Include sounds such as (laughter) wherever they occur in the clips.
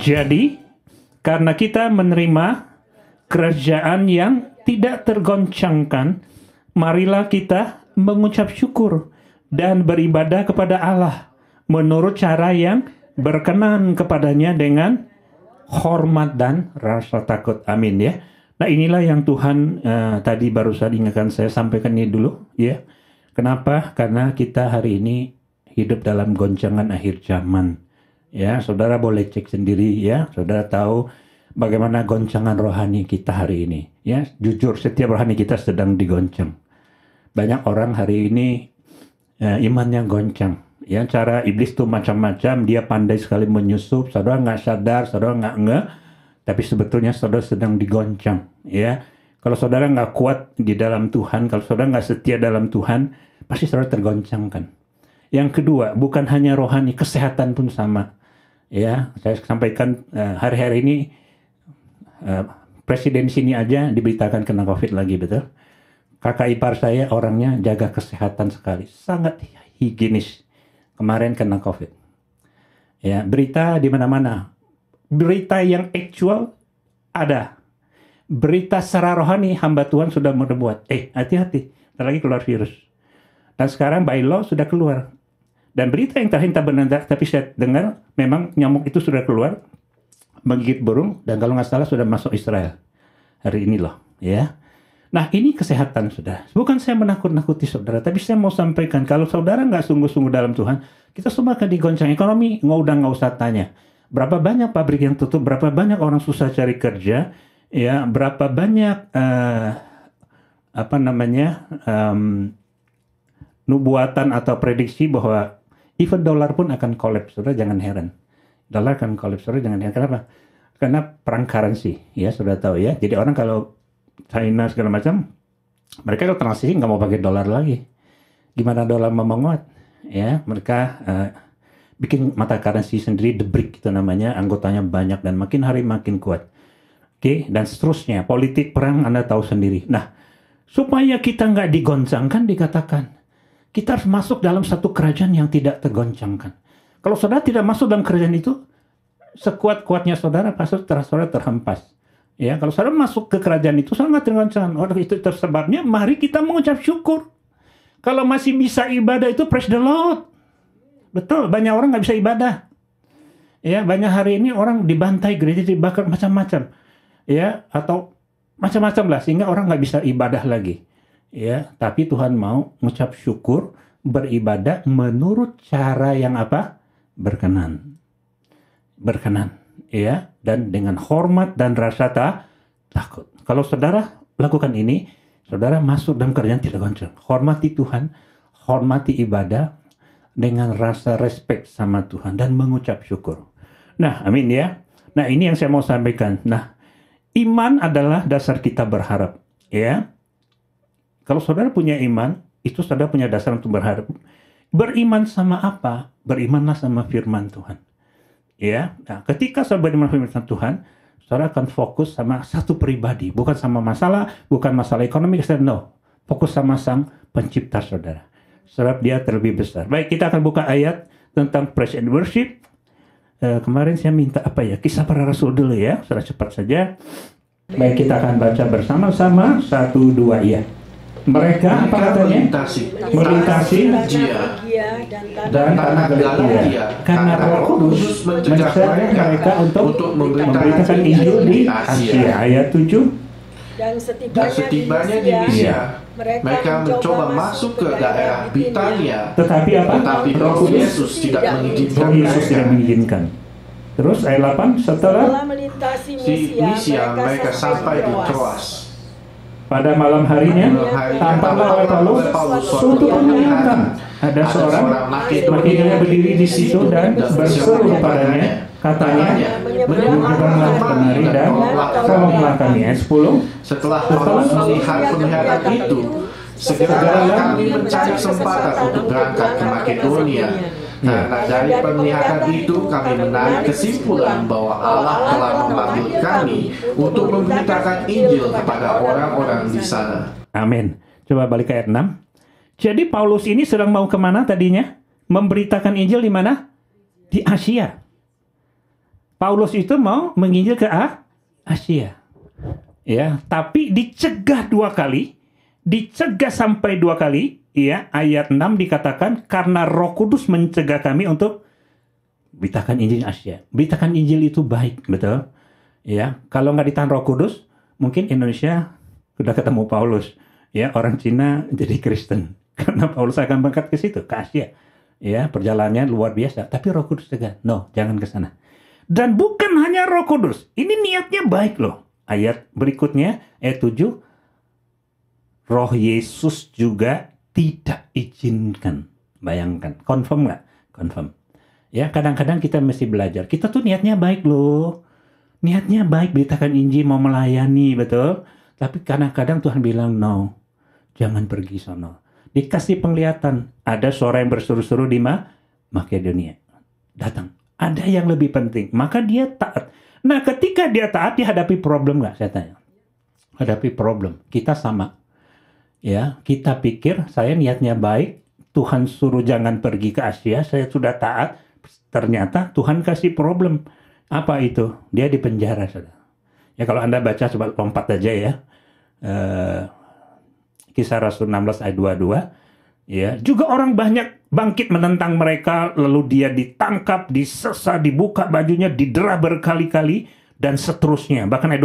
Jadi, karena kita menerima kerajaan yang tidak tergoncangkan, marilah kita mengucap syukur dan beribadah kepada Allah menurut cara yang berkenan kepadanya dengan hormat dan rasa takut. Amin ya. Nah inilah yang Tuhan uh, tadi barusan ingatkan saya sampaikan ini dulu ya. Kenapa? Karena kita hari ini hidup dalam goncangan akhir zaman. Ya, saudara boleh cek sendiri ya. Saudara tahu bagaimana goncangan rohani kita hari ini. Ya, jujur setiap rohani kita sedang digoncang. Banyak orang hari ini uh, imannya goncang. Ya, cara iblis tuh macam-macam, dia pandai sekali menyusup, saudara nggak sadar, saudara nggak nge, tapi sebetulnya saudara sedang digoncang. Ya, kalau saudara nggak kuat di dalam Tuhan, kalau saudara nggak setia dalam Tuhan, pasti saudara tergoncangkan. Yang kedua, bukan hanya rohani, kesehatan pun sama. Ya, saya sampaikan hari eh, hari-hari ini uh, presiden sini aja diberitakan kena COVID lagi, betul? kakak ipar saya orangnya jaga kesehatan sekali, sangat higienis. Kemarin kena COVID. Ya, berita di mana-mana. Berita yang actual ada. Berita secara rohani hamba Tuhan sudah membuat. Eh, hati-hati. lagi keluar virus. Dan sekarang by law sudah keluar. Dan berita yang tak benar tapi saya dengar memang nyamuk itu sudah keluar menggigit burung dan kalau nggak salah sudah masuk Israel hari ini loh ya Nah ini kesehatan sudah. Bukan saya menakut-nakuti saudara, tapi saya mau sampaikan kalau saudara nggak sungguh-sungguh dalam Tuhan, kita semua akan digoncang ekonomi. Nggak udah nggak usah tanya. Berapa banyak pabrik yang tutup, berapa banyak orang susah cari kerja, ya berapa banyak uh, apa namanya um, nubuatan atau prediksi bahwa even dolar pun akan kolaps saudara jangan heran. Dolar akan kolaps saudara jangan heran. Kenapa? Karena perang currency, ya sudah tahu ya. Jadi orang kalau China segala macam, mereka transisi nggak mau pakai dolar lagi. Gimana dolar menguat? Ya, mereka uh, bikin mata currency sendiri, the brick itu namanya, anggotanya banyak dan makin hari makin kuat. Oke, okay? dan seterusnya, politik perang Anda tahu sendiri. Nah, supaya kita nggak digoncangkan dikatakan, kita harus masuk dalam satu kerajaan yang tidak tergoncangkan. Kalau saudara tidak masuk dalam kerajaan itu, sekuat-kuatnya saudara pasti saudara terhempas. Ya, kalau saudara masuk ke kerajaan itu, saudara nggak terancam. Oleh itu tersebabnya, mari kita mengucap syukur. Kalau masih bisa ibadah itu praise the Lord. Betul, banyak orang nggak bisa ibadah. Ya, banyak hari ini orang dibantai gereja dibakar macam-macam. Ya, atau macam-macam lah sehingga orang nggak bisa ibadah lagi. Ya, tapi Tuhan mau mengucap syukur, beribadah menurut cara yang apa? Berkenan. Berkenan ya dan dengan hormat dan rasa tak takut. Kalau saudara lakukan ini, saudara masuk dalam kerjaan tidak goncang. Hormati Tuhan, hormati ibadah dengan rasa respect sama Tuhan dan mengucap syukur. Nah, amin ya. Nah, ini yang saya mau sampaikan. Nah, iman adalah dasar kita berharap, ya. Kalau saudara punya iman, itu saudara punya dasar untuk berharap. Beriman sama apa? Berimanlah sama firman Tuhan. Ya, nah, ketika saudara beriman firman Tuhan, saudara akan fokus sama satu pribadi, bukan sama masalah, bukan masalah ekonomi, saudara no. Fokus sama sang pencipta saudara. Sebab dia terlebih besar. Baik, kita akan buka ayat tentang praise and worship. Uh, kemarin saya minta apa ya? Kisah para rasul dulu ya, saudara cepat saja. Baik, kita akan baca bersama-sama satu dua ya mereka apa katanya melintasi melintasi iya. dan tanah Galatia karena Roh Kudus mencerdaskan mereka untuk, memberitakan Injil di Asia ayat 7 dan setibanya, di Misia, mereka, mencoba masuk ke daerah Bitania tetapi apa tetapi Roh Yesus tidak mengizinkan Roh Yesus tidak mengizinkan terus ayat 8 setelah, setelah melintasi Misia, mereka sampai di Troas pada malam harinya, tanpa oleh Paulus suatu menyenangkan. Ada seorang makinnya berdiri di situ dan berseru kepadanya katanya menyebutkanlah penari dan tolonglah melakukannya Sepuluh. Setelah Paulus melihat penglihatan itu, segera kami mencari kesempatan untuk berangkat ke Makedonia Nah dari penglihatan itu kami menarik kesimpulan bahwa Allah telah memanggil kami untuk memberitakan Injil kepada orang-orang di sana. Amin. Coba balik ke ayat 6. Jadi Paulus ini sedang mau kemana tadinya? Memberitakan Injil di mana? Di Asia. Paulus itu mau menginjil ke Asia. Ya, tapi dicegah dua kali, dicegah sampai dua kali Iya, ayat 6 dikatakan karena Roh Kudus mencegah kami untuk beritakan Injil Asia. Beritakan Injil itu baik, betul? Ya, kalau nggak ditahan Roh Kudus, mungkin Indonesia sudah ketemu Paulus. Ya, orang Cina jadi Kristen (laughs) karena Paulus akan berangkat ke situ, ke Asia. Ya, perjalanannya luar biasa, tapi Roh Kudus tegak. No, jangan ke sana. Dan bukan hanya Roh Kudus. Ini niatnya baik loh. Ayat berikutnya ayat 7 Roh Yesus juga tidak izinkan. Bayangkan, confirm nggak? Confirm. Ya, kadang-kadang kita mesti belajar. Kita tuh niatnya baik loh. Niatnya baik, beritakan Injil, mau melayani, betul? Tapi kadang-kadang Tuhan bilang, no, jangan pergi sana. Dikasih penglihatan, ada suara yang bersuruh-suruh di ma Makedonia. Datang, ada yang lebih penting. Maka dia taat. Nah ketika dia taat, dihadapi problem nggak? Saya tanya. Hadapi problem. Kita sama ya kita pikir saya niatnya baik Tuhan suruh jangan pergi ke Asia saya sudah taat ternyata Tuhan kasih problem apa itu dia di penjara ya kalau anda baca coba lompat aja ya eh, kisah Rasul 16 ayat 22 ya juga orang banyak bangkit menentang mereka lalu dia ditangkap disesa dibuka bajunya didera berkali-kali dan seterusnya. Bahkan ayat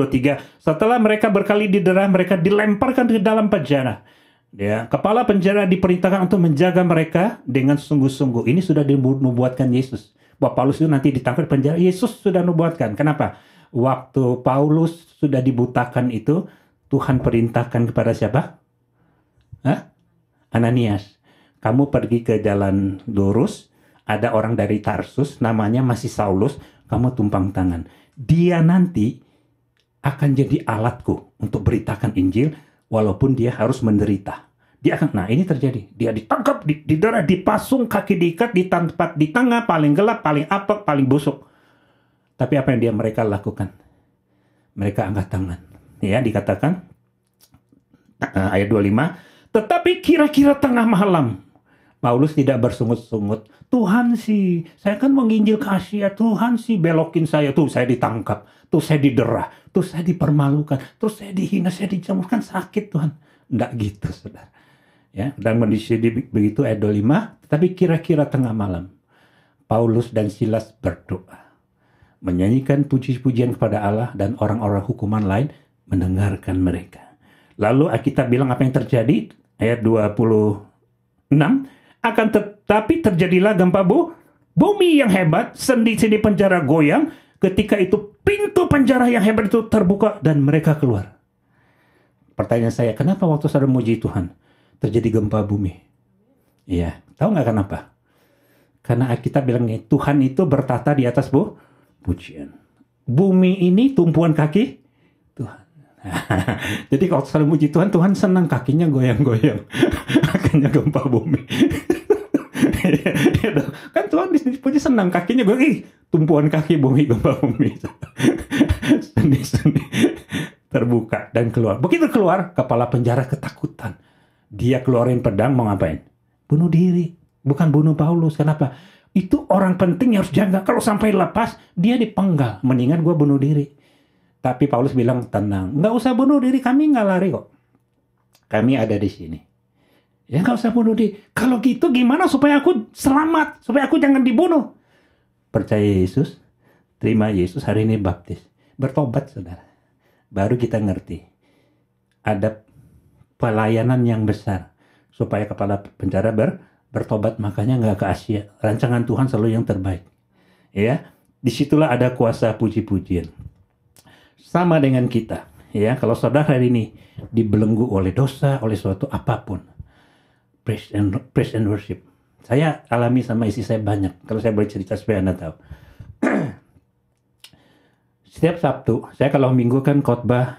23, setelah mereka berkali didera, mereka dilemparkan ke dalam penjara. Ya, kepala penjara diperintahkan untuk menjaga mereka dengan sungguh-sungguh. Ini sudah dinubuatkan Yesus. Bahwa Paulus itu nanti ditangkap penjara. Yesus sudah nubuatkan. Kenapa? Waktu Paulus sudah dibutakan itu, Tuhan perintahkan kepada siapa? Hah? Ananias. Kamu pergi ke jalan lurus, ada orang dari Tarsus, namanya masih Saulus, kamu tumpang tangan dia nanti akan jadi alatku untuk beritakan Injil walaupun dia harus menderita. Dia akan, nah ini terjadi. Dia ditangkap, didera, dipasung, kaki diikat, tempat di tengah, paling gelap, paling apek, paling busuk. Tapi apa yang dia mereka lakukan? Mereka angkat tangan. Ya, dikatakan eh, ayat 25, tetapi kira-kira tengah malam Paulus tidak bersungut-sungut. Tuhan sih, saya kan menginjil kasih ya. Tuhan sih belokin saya. Tuh saya ditangkap. Tuh saya didera. Tuh saya dipermalukan. Terus saya dihina, saya Kan sakit Tuhan. Enggak gitu saudara. Ya, dan kondisi begitu ayat 25. Tapi kira-kira tengah malam. Paulus dan Silas berdoa. Menyanyikan puji-pujian kepada Allah dan orang-orang hukuman lain mendengarkan mereka. Lalu kita bilang apa yang terjadi? Ayat 26 akan tetapi terjadilah gempa bu, bumi yang hebat, sendi-sendi penjara goyang, ketika itu pintu penjara yang hebat itu terbuka dan mereka keluar. Pertanyaan saya, kenapa waktu saudara muji Tuhan terjadi gempa bumi? Iya, tahu nggak kenapa? Karena kita bilang Tuhan itu bertata di atas bu, pujian. Bumi ini tumpuan kaki Tuhan. (laughs) Jadi kalau selalu muji Tuhan, Tuhan senang kakinya goyang-goyang. (laughs) Akhirnya gempa bumi. (laughs) (laughs) gitu. kan Tuhan punya senang kakinya gue ih tumpuan kaki bumi gempa bumi (laughs) sendi-sendi terbuka dan keluar begitu keluar kepala penjara ketakutan dia keluarin pedang mau ngapain bunuh diri bukan bunuh Paulus kenapa itu orang penting yang harus jaga kalau sampai lepas dia dipenggal mendingan gue bunuh diri tapi Paulus bilang tenang nggak usah bunuh diri kami nggak lari kok kami ada di sini Ya. Kalau saya bunuh dia. kalau gitu gimana supaya aku selamat, supaya aku jangan dibunuh? Percaya Yesus, terima Yesus hari ini baptis, bertobat saudara. Baru kita ngerti ada pelayanan yang besar supaya kepala penjara ber, bertobat makanya nggak ke Asia. Rancangan Tuhan selalu yang terbaik. Ya, disitulah ada kuasa puji-pujian. Sama dengan kita, ya. Kalau saudara hari ini dibelenggu oleh dosa, oleh suatu apapun, praise and, praise and worship. Saya alami sama isi saya banyak. Kalau saya boleh cerita supaya Anda tahu. (clears throat) Setiap Sabtu, saya kalau minggu kan khotbah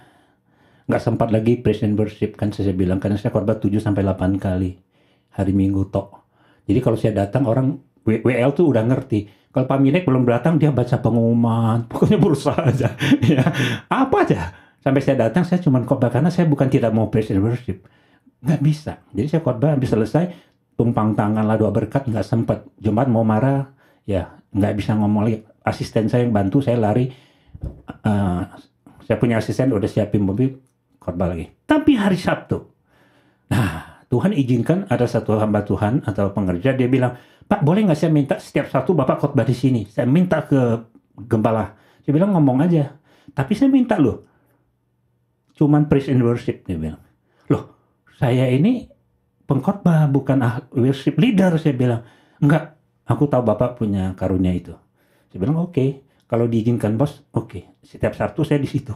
nggak sempat lagi praise and worship kan saya bilang karena saya khotbah 7 sampai 8 kali hari Minggu tok. Jadi kalau saya datang orang WL tuh udah ngerti. Kalau Pak Minek belum datang dia baca pengumuman, (laughs) pokoknya berusaha aja. (laughs) Ya, apa aja? Sampai saya datang saya cuma khotbah karena saya bukan tidak mau praise and worship. Nggak bisa. Jadi saya khotbah habis selesai, tumpang tangan lah doa berkat, nggak sempet Jumat mau marah, ya nggak bisa ngomong lagi. Asisten saya yang bantu, saya lari. Uh, saya punya asisten udah siapin mobil, khotbah lagi. Tapi hari Sabtu, nah Tuhan izinkan ada satu hamba Tuhan atau pengerja, dia bilang, Pak boleh nggak saya minta setiap satu Bapak khotbah di sini? Saya minta ke gembala. Saya bilang ngomong aja. Tapi saya minta loh, cuman praise and worship dia bilang. Loh, saya ini pengkhotbah bukan ah, worship leader saya bilang enggak aku tahu bapak punya karunia itu saya bilang oke okay. kalau diizinkan bos oke okay. setiap sabtu saya di situ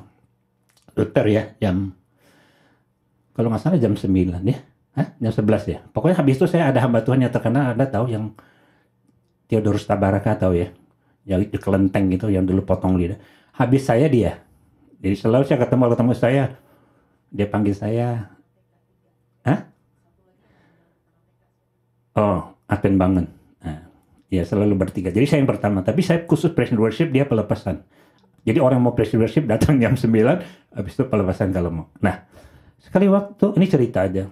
dokter ya jam kalau nggak salah jam 9 ya Hah? jam 11 ya pokoknya habis itu saya ada hamba Tuhan yang terkenal ada tahu yang Theodorus Tabaraka tahu ya yang di kelenteng gitu yang dulu potong lidah habis saya dia jadi selalu saya ketemu ketemu saya dia panggil saya Hah? Oh, aten bangun. Nah, ya selalu bertiga. Jadi saya yang pertama, tapi saya khusus present worship dia pelepasan. Jadi orang mau present worship datang jam 9, habis itu pelepasan kalau mau. Nah, sekali waktu, ini cerita aja.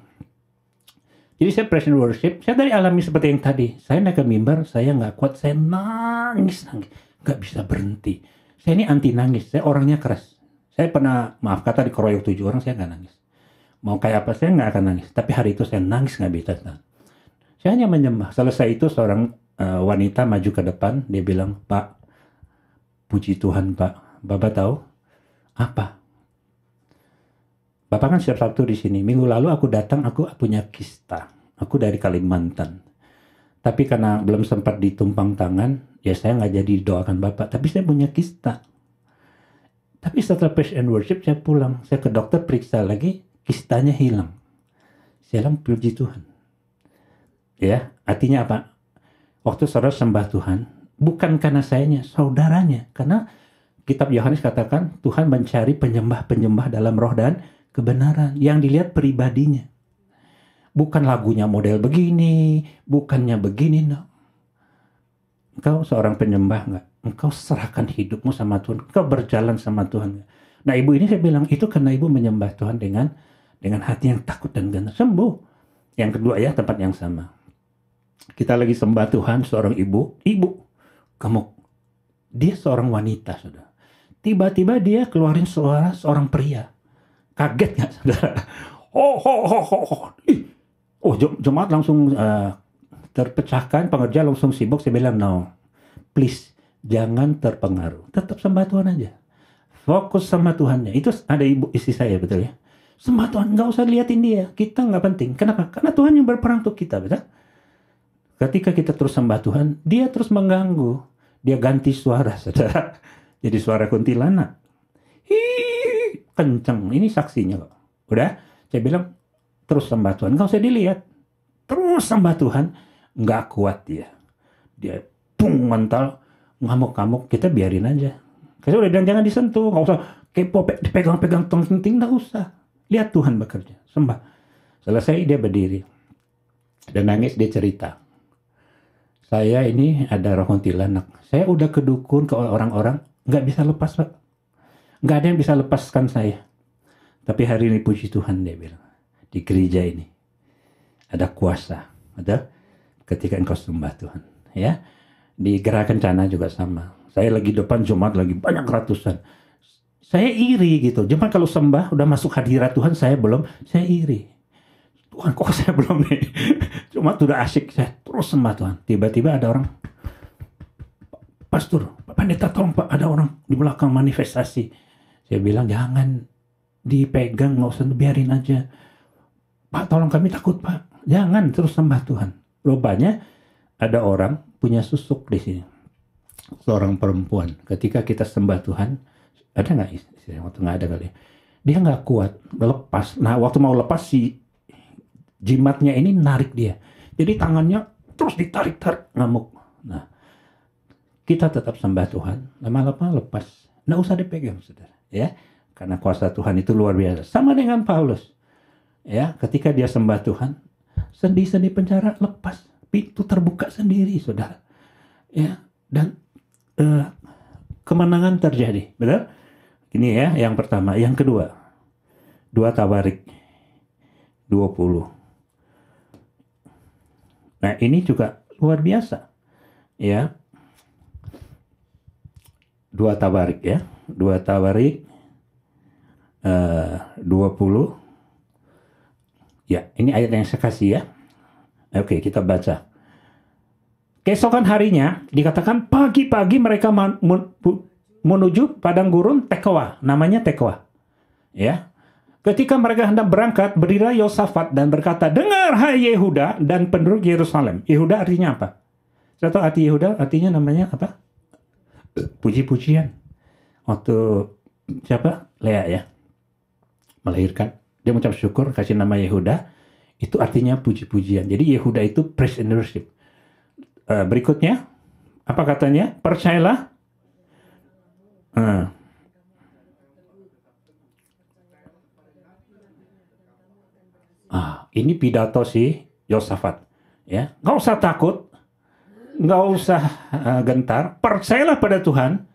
Jadi saya present worship, saya dari alami seperti yang tadi. Saya naik ke mimbar, saya nggak kuat, saya nangis, nangis. Nggak bisa berhenti. Saya ini anti nangis, saya orangnya keras. Saya pernah, maaf kata di dikeroyok tujuh orang, saya nggak nangis mau kayak apa saya nggak akan nangis tapi hari itu saya nangis nggak bisa saya hanya menyembah selesai itu seorang uh, wanita maju ke depan dia bilang pak puji Tuhan pak bapak tahu apa bapak kan setiap Sabtu di sini minggu lalu aku datang aku punya kista aku dari Kalimantan tapi karena belum sempat ditumpang tangan ya saya nggak jadi doakan bapak tapi saya punya kista tapi setelah praise and worship saya pulang saya ke dokter periksa lagi kistanya hilang. Saya bilang puji Tuhan. Ya, artinya apa? Waktu saudara sembah Tuhan, bukan karena sayanya, saudaranya. Karena kitab Yohanes katakan Tuhan mencari penyembah-penyembah dalam roh dan kebenaran. Yang dilihat pribadinya. Bukan lagunya model begini, bukannya begini. No. Engkau seorang penyembah enggak, Engkau serahkan hidupmu sama Tuhan. Engkau berjalan sama Tuhan. Nah ibu ini saya bilang itu karena ibu menyembah Tuhan dengan dengan hati yang takut dan gentar sembuh. Yang kedua ya tempat yang sama. Kita lagi sembah Tuhan seorang ibu, ibu kamu dia seorang wanita sudah. Tiba-tiba dia keluarin suara seorang pria. Kaget nggak saudara? Oh, oh, oh, oh, oh. oh jemaat langsung uh, terpecahkan, pengerja langsung sibuk. Saya bilang, no, please jangan terpengaruh. Tetap sembah Tuhan aja. Fokus sama Tuhannya. Itu ada ibu istri saya betul ya Sembah Tuhan, nggak usah liatin dia. Kita nggak penting. Kenapa? Karena Tuhan yang berperang untuk kita, betul? Ketika kita terus sembah Tuhan, dia terus mengganggu. Dia ganti suara, (laughs) saudara. Jadi suara kuntilanak. hi, kenceng. Ini saksinya kok. Udah, saya bilang terus sembah Tuhan. Nggak usah dilihat. Terus sembah Tuhan, nggak kuat dia. Dia pung mental, ngamuk-ngamuk, kita biarin aja. Kita udah bilang jangan disentuh, nggak usah kepo, dipegang pegang tong penting, nggak usah. Lihat Tuhan bekerja, sembah. Selesai dia berdiri. Dan nangis dia cerita. Saya ini ada roh kuntilanak. Saya udah kedukun ke orang-orang, nggak bisa lepas pak. Nggak ada yang bisa lepaskan saya. Tapi hari ini puji Tuhan dia bilang. Di gereja ini ada kuasa. Ada ketika engkau sembah Tuhan. Ya, di gerakan cana juga sama. Saya lagi depan Jumat lagi banyak ratusan saya iri gitu. cuma kalau sembah udah masuk hadirat Tuhan saya belum, saya iri. Tuhan kok saya (laughs) belum nih. Cuma sudah asik saya terus sembah Tuhan. Tiba-tiba ada orang Pastor, Pak Pendeta tolong Pak, ada orang di belakang manifestasi. Saya bilang jangan dipegang, nggak usah biarin aja. Pak tolong kami takut Pak. Jangan terus sembah Tuhan. Rupanya ada orang punya susuk di sini. Seorang perempuan. Ketika kita sembah Tuhan, ada nggak istri waktu nggak ada kali ya. dia nggak kuat lepas nah waktu mau lepas si jimatnya ini narik dia jadi tangannya terus ditarik tarik ngamuk nah kita tetap sembah Tuhan lama-lama nah, lepas nggak usah dipegang saudara ya karena kuasa Tuhan itu luar biasa sama dengan Paulus ya ketika dia sembah Tuhan sendi-sendi penjara lepas pintu terbuka sendiri saudara ya dan uh, kemenangan terjadi benar ini ya yang pertama. Yang kedua, dua tawarik 20. Nah ini juga luar biasa. Ya. Dua tawarik ya. Dua tawarik eh, uh, 20. Ya, ini ayat yang saya kasih ya. Oke, kita baca. Keesokan harinya dikatakan pagi-pagi mereka menuju padang gurun Tekoa, namanya Tekoa. Ya. Ketika mereka hendak berangkat, berdirilah Yosafat dan berkata, "Dengar hai Yehuda dan penduduk Yerusalem." Yehuda artinya apa? Saya tahu arti Yehuda artinya namanya apa? Puji-pujian. Waktu siapa? Lea ya. Melahirkan. Dia mengucap syukur kasih nama Yehuda. Itu artinya puji-pujian. Jadi Yehuda itu praise and worship. Eh, berikutnya, apa katanya? Percayalah Hmm. Ah, ini pidato si Yosafat. Ya, nggak usah takut, nggak usah uh, gentar. Percayalah pada Tuhan,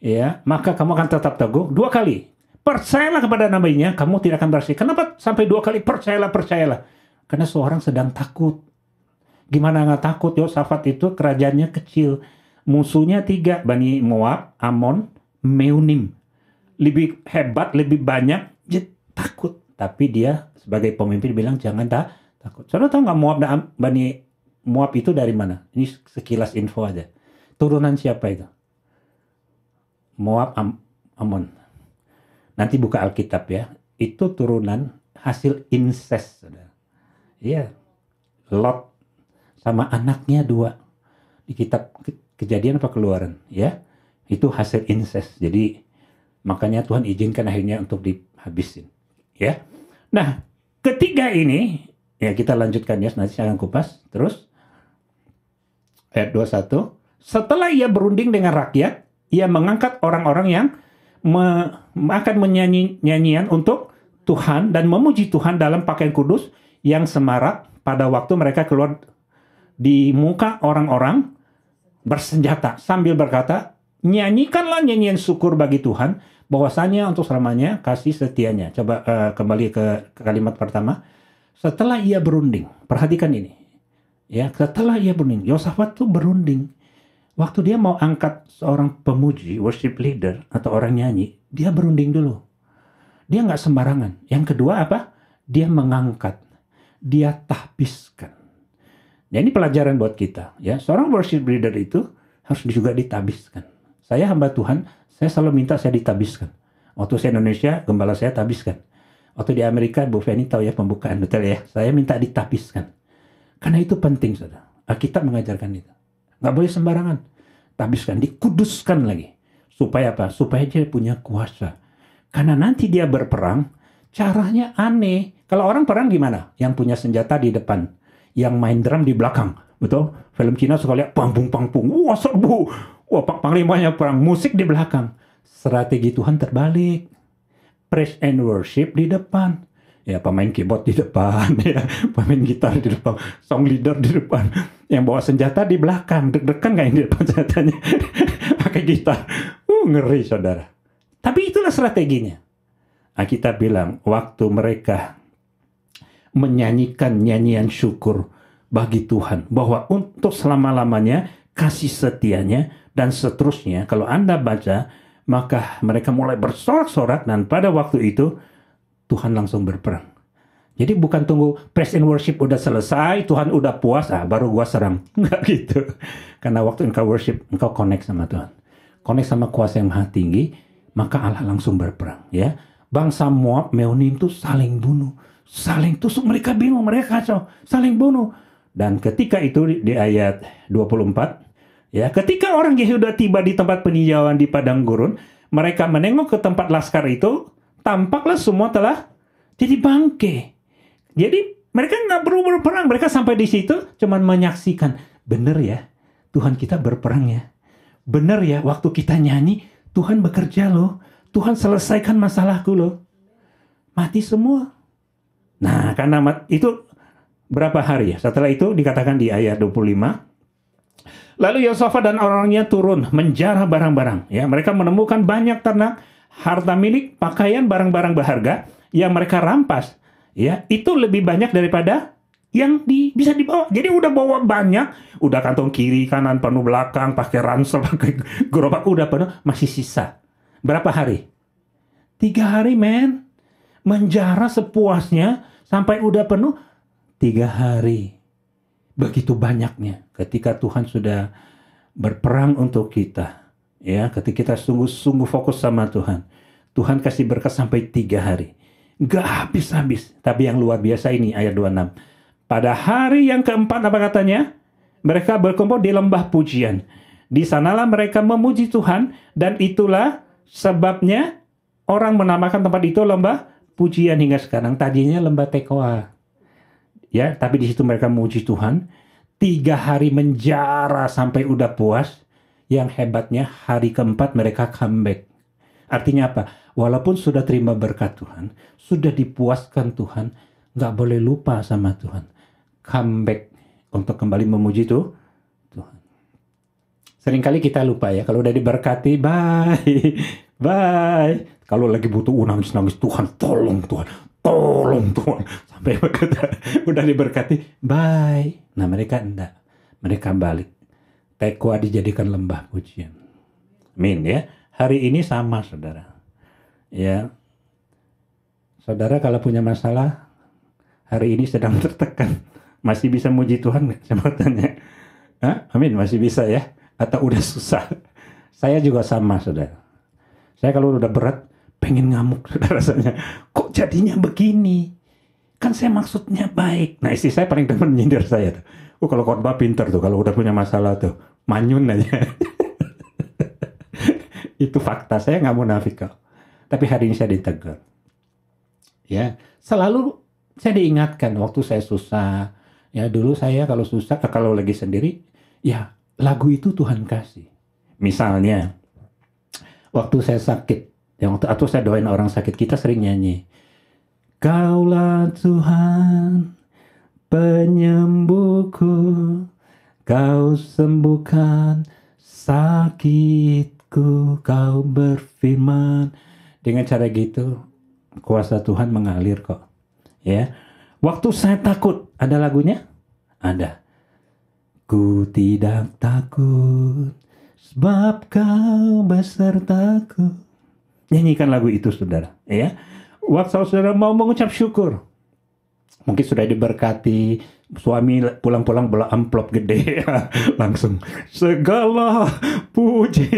ya, maka kamu akan tetap teguh. Dua kali, percayalah kepada namanya, kamu tidak akan bersih. Kenapa sampai dua kali percayalah, percayalah? Karena seorang sedang takut. Gimana nggak takut? Yosafat itu kerajaannya kecil, musuhnya tiga, Bani Moab, Amon, meunim lebih hebat lebih banyak dia ya, takut tapi dia sebagai pemimpin bilang jangan tak takut saudara tahu nggak muab bani muab itu dari mana ini sekilas info aja turunan siapa itu muab Am Amon nanti buka Alkitab ya itu turunan hasil incest saudara iya Lot sama anaknya dua di kitab kejadian apa keluaran ya itu hasil incest. Jadi makanya Tuhan izinkan akhirnya untuk dihabisin. Ya. Nah, ketiga ini ya kita lanjutkan ya nanti saya akan kupas terus ayat 21. Setelah ia berunding dengan rakyat, ia mengangkat orang-orang yang me akan menyanyi nyanyian untuk Tuhan dan memuji Tuhan dalam pakaian kudus yang semarak pada waktu mereka keluar di muka orang-orang bersenjata sambil berkata, nyanyikanlah nyanyian syukur bagi Tuhan bahwasanya untuk selamanya kasih setianya. Coba uh, kembali ke, ke kalimat pertama. Setelah ia berunding, perhatikan ini. Ya, setelah ia berunding, Yosafat tuh berunding. Waktu dia mau angkat seorang pemuji, worship leader atau orang nyanyi, dia berunding dulu. Dia nggak sembarangan. Yang kedua apa? Dia mengangkat, dia tahbiskan. ya, ini pelajaran buat kita. Ya, seorang worship leader itu harus juga ditabiskan. Saya hamba Tuhan, saya selalu minta saya ditabiskan. Waktu saya Indonesia, gembala saya tabiskan. Waktu di Amerika, Bu Feni tahu ya pembukaan hotel ya. Saya minta ditabiskan. Karena itu penting, saudara. Kita mengajarkan itu. Nggak boleh sembarangan. Tabiskan, dikuduskan lagi. Supaya apa? Supaya dia punya kuasa. Karena nanti dia berperang, caranya aneh. Kalau orang perang gimana? Yang punya senjata di depan. Yang main drum di belakang. Betul? Film Cina suka lihat pangpung-pangpung. Wah serbu. Wah, panglimanya perang musik di belakang. Strategi Tuhan terbalik. Praise and worship di depan. Ya, pemain keyboard di depan, (laughs) ya, pemain gitar di depan, song leader di depan, yang bawa senjata di belakang, deg-degan gak yang di depan (laughs) senjatanya, pakai gitar, uh, ngeri saudara. Tapi itulah strateginya. Nah, kita bilang waktu mereka menyanyikan nyanyian syukur bagi Tuhan bahwa untuk selama-lamanya kasih setianya dan seterusnya. Kalau Anda baca, maka mereka mulai bersorak-sorak dan pada waktu itu Tuhan langsung berperang. Jadi bukan tunggu praise and worship udah selesai, Tuhan udah puas, ah, baru gua serang. Enggak (laughs) gitu. Karena waktu engkau worship, engkau connect sama Tuhan. Connect sama kuasa yang maha tinggi, maka Allah langsung berperang. ya. Bangsa Moab, meunim itu saling bunuh. Saling tusuk, mereka bingung, mereka kacau. Saling bunuh. Dan ketika itu di ayat 24, Ya, ketika orang Yehuda tiba di tempat peninjauan di padang gurun, mereka menengok ke tempat laskar itu, tampaklah semua telah jadi bangke. Jadi mereka nggak perlu berperang, mereka sampai di situ cuman menyaksikan. Bener ya, Tuhan kita berperang ya. Bener ya, waktu kita nyanyi, Tuhan bekerja loh. Tuhan selesaikan masalahku loh. Mati semua. Nah, karena itu berapa hari ya? Setelah itu dikatakan di ayat 25, Lalu Yosafat dan orangnya turun menjarah barang-barang. Ya, mereka menemukan banyak ternak, harta milik, pakaian, barang-barang berharga yang mereka rampas. Ya, itu lebih banyak daripada yang di, bisa dibawa. Jadi udah bawa banyak, udah kantong kiri, kanan, penuh belakang, pakai ransel, (laughs) pakai gerobak, udah penuh, masih sisa. Berapa hari? Tiga hari, men. Menjarah sepuasnya sampai udah penuh tiga hari begitu banyaknya ketika Tuhan sudah berperang untuk kita ya ketika kita sungguh-sungguh fokus sama Tuhan Tuhan kasih berkat sampai tiga hari nggak habis-habis tapi yang luar biasa ini ayat 26 pada hari yang keempat apa katanya mereka berkumpul di lembah pujian di sanalah mereka memuji Tuhan dan itulah sebabnya orang menamakan tempat itu lembah pujian hingga sekarang tadinya lembah Tekoa ya tapi di situ mereka memuji Tuhan tiga hari menjara sampai udah puas yang hebatnya hari keempat mereka comeback artinya apa walaupun sudah terima berkat Tuhan sudah dipuaskan Tuhan nggak boleh lupa sama Tuhan comeback untuk kembali memuji tuh Tuhan seringkali kita lupa ya kalau udah diberkati bye (laughs) bye kalau lagi butuh nangis nangis Tuhan tolong Tuhan tolong Tuhan sampai berkata (laughs) udah diberkati bye nah mereka enggak mereka balik tekwa dijadikan lembah pujian min ya hari ini sama saudara ya saudara kalau punya masalah hari ini sedang (laughs) tertekan masih bisa muji Tuhan nggak saya tanya amin masih bisa ya atau udah susah saya juga sama saudara saya kalau udah berat pengen ngamuk (laughs) rasanya. Kok jadinya begini? Kan saya maksudnya baik. Nah istri saya paling demen nyindir saya tuh. Oh kalau khotbah pinter tuh, kalau udah punya masalah tuh, manyun aja. (laughs) Itu fakta, saya nggak mau nafik Tapi hari ini saya ditegur. Ya, selalu saya diingatkan waktu saya susah. Ya dulu saya kalau susah, eh, kalau lagi sendiri, ya lagu itu Tuhan kasih. Misalnya, waktu saya sakit, yang waktu atau saya doain orang sakit kita sering nyanyi Kaulah Tuhan penyembuhku Kau sembuhkan sakitku Kau berfirman dengan cara gitu kuasa Tuhan mengalir kok ya waktu saya takut ada lagunya ada ku tidak takut sebab kau besertaku Nyanyikan lagu itu saudara. Ya. Waktu saudara mau mengucap syukur. Mungkin sudah diberkati, suami pulang-pulang bola amplop gede (laughs) langsung segala puji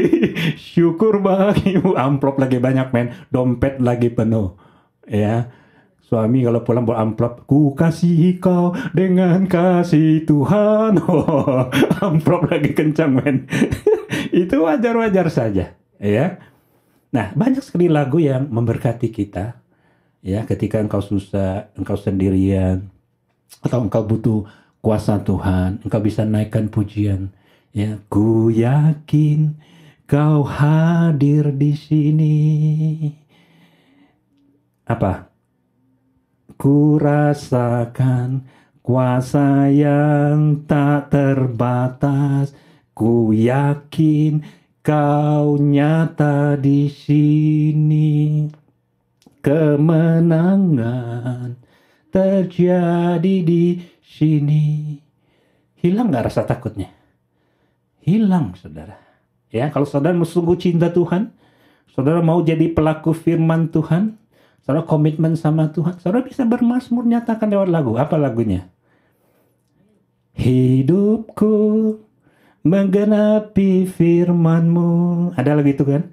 syukur bagimu amplop lagi banyak men dompet lagi penuh ya suami kalau pulang bawa amplop ku kasih kau dengan kasih Tuhan (laughs) oh, amplop lagi kencang men (laughs) itu wajar-wajar saja ya Nah, banyak sekali lagu yang memberkati kita. Ya, ketika engkau susah, engkau sendirian, atau engkau butuh kuasa Tuhan, engkau bisa naikkan pujian. Ya, ku yakin kau hadir di sini. Apa? Ku rasakan kuasa yang tak terbatas. Ku yakin Kau nyata di sini, kemenangan terjadi di sini. Hilang nggak rasa takutnya? Hilang, saudara. Ya, kalau saudara mau sungguh cinta Tuhan, saudara mau jadi pelaku firman Tuhan, saudara komitmen sama Tuhan, saudara bisa bermasmur nyatakan lewat lagu. Apa lagunya? Hidupku menggenapi firmanmu. Ada lagi itu kan?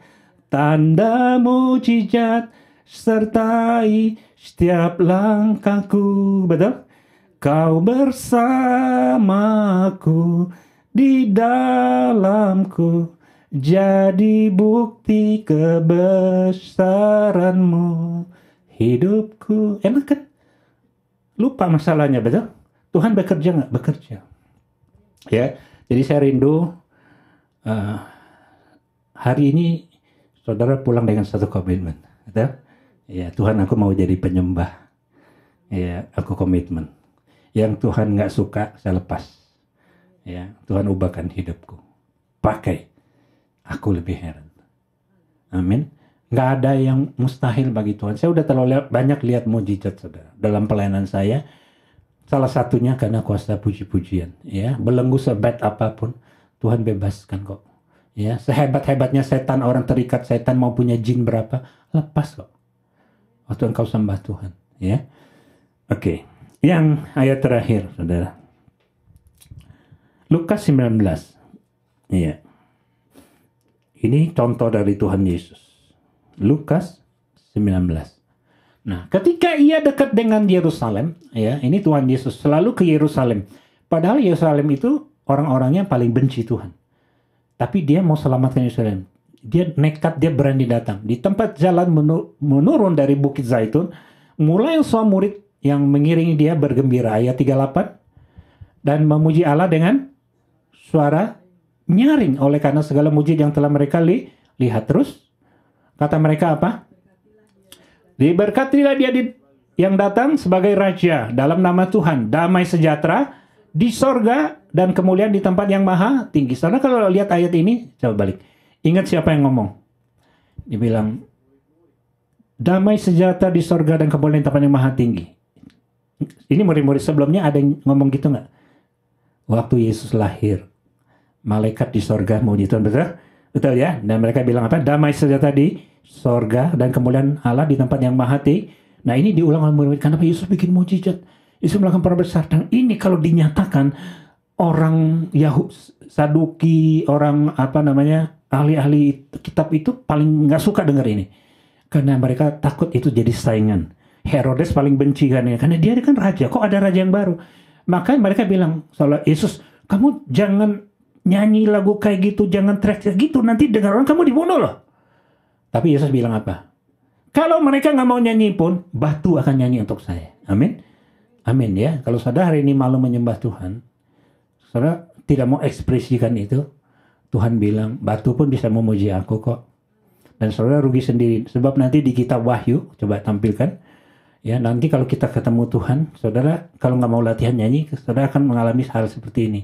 Tanda mujizat sertai setiap langkahku. Betul? Kau bersamaku di dalamku jadi bukti kebesaranmu hidupku enak kan lupa masalahnya betul Tuhan bekerja nggak bekerja ya jadi saya rindu uh, hari ini saudara pulang dengan satu komitmen. Gitu? Ya. ya Tuhan aku mau jadi penyembah. Ya aku komitmen. Yang Tuhan nggak suka saya lepas. Ya Tuhan ubahkan hidupku. Pakai. Aku lebih heran. Amin. Nggak ada yang mustahil bagi Tuhan. Saya udah terlalu banyak lihat mujizat saudara. Dalam pelayanan saya Salah satunya karena kuasa puji-pujian, ya. Belenggu sebat apapun, Tuhan bebaskan kok. Ya, sehebat-hebatnya setan orang terikat setan mau punya jin berapa, lepas kok. Waktu engkau sembah Tuhan, ya. Oke. Okay. Yang ayat terakhir, Saudara. Lukas 19. Iya. Ini contoh dari Tuhan Yesus. Lukas 19. Nah, ketika ia dekat dengan Yerusalem, ya, ini Tuhan Yesus selalu ke Yerusalem. Padahal Yerusalem itu orang-orangnya paling benci Tuhan. Tapi dia mau selamatkan Yerusalem. Dia nekat, dia berani datang. Di tempat jalan menurun dari Bukit Zaitun, mulai semua murid yang mengiringi dia bergembira. Ayat 38. Dan memuji Allah dengan suara nyaring oleh karena segala muji yang telah mereka li lihat terus. Kata mereka apa? Diberkatilah dia di, yang datang sebagai raja dalam nama Tuhan, damai sejahtera di sorga dan kemuliaan di tempat yang maha tinggi. Karena kalau lihat ayat ini, coba balik. Ingat siapa yang ngomong? Dibilang damai sejahtera di sorga dan kemuliaan di tempat yang maha tinggi. Ini murid-murid sebelumnya ada yang ngomong gitu nggak? Waktu Yesus lahir, malaikat di sorga mau Tuhan betul? Betul ya. Dan mereka bilang apa? Damai saja tadi, sorga dan kemuliaan Allah di tempat yang mahati. Nah ini diulang oleh murid Kenapa Yesus bikin mujizat? Yesus melakukan perbuatan besar. Dan ini kalau dinyatakan orang Yahudi, Saduki, orang apa namanya ahli-ahli kitab itu paling nggak suka dengar ini. Karena mereka takut itu jadi saingan. Herodes paling benci kan ya. Karena dia kan raja. Kok ada raja yang baru? Makanya mereka bilang, Yesus, kamu jangan nyanyi lagu kayak gitu, jangan track gitu, nanti dengar orang kamu dibunuh loh. Tapi Yesus bilang apa? Kalau mereka nggak mau nyanyi pun, batu akan nyanyi untuk saya. Amin. Amin ya. Kalau saudara hari ini malu menyembah Tuhan, saudara tidak mau ekspresikan itu, Tuhan bilang, batu pun bisa memuji aku kok. Dan saudara rugi sendiri. Sebab nanti di kitab Wahyu, coba tampilkan. Ya, nanti kalau kita ketemu Tuhan, saudara kalau nggak mau latihan nyanyi, saudara akan mengalami hal seperti ini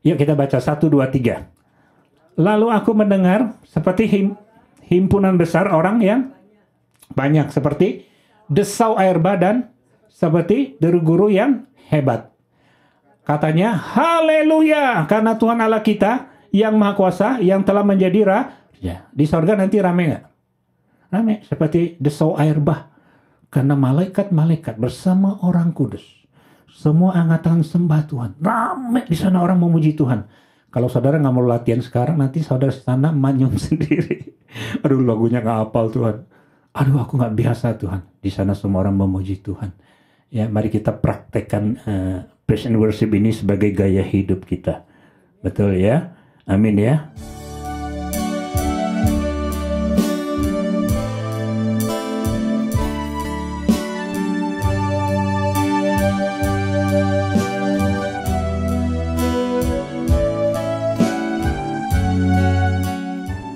Yuk kita baca 1, 2, 3. Lalu aku mendengar seperti him, himpunan besar orang yang banyak. Seperti desau air badan. Seperti deru guru yang hebat. Katanya, haleluya. Karena Tuhan Allah kita yang maha kuasa, yang telah menjadi ra. Ya. Di sorga nanti rame nggak? Rame. Seperti desau air bah. Karena malaikat-malaikat bersama orang kudus semua angkatan sembah Tuhan. Rame di sana orang memuji Tuhan. Kalau saudara nggak mau latihan sekarang, nanti saudara sana manyung (laughs) sendiri. Aduh lagunya nggak apal Tuhan. Aduh aku nggak biasa Tuhan. Di sana semua orang memuji Tuhan. Ya mari kita praktekkan uh, praise and worship ini sebagai gaya hidup kita. Betul ya? Amin ya.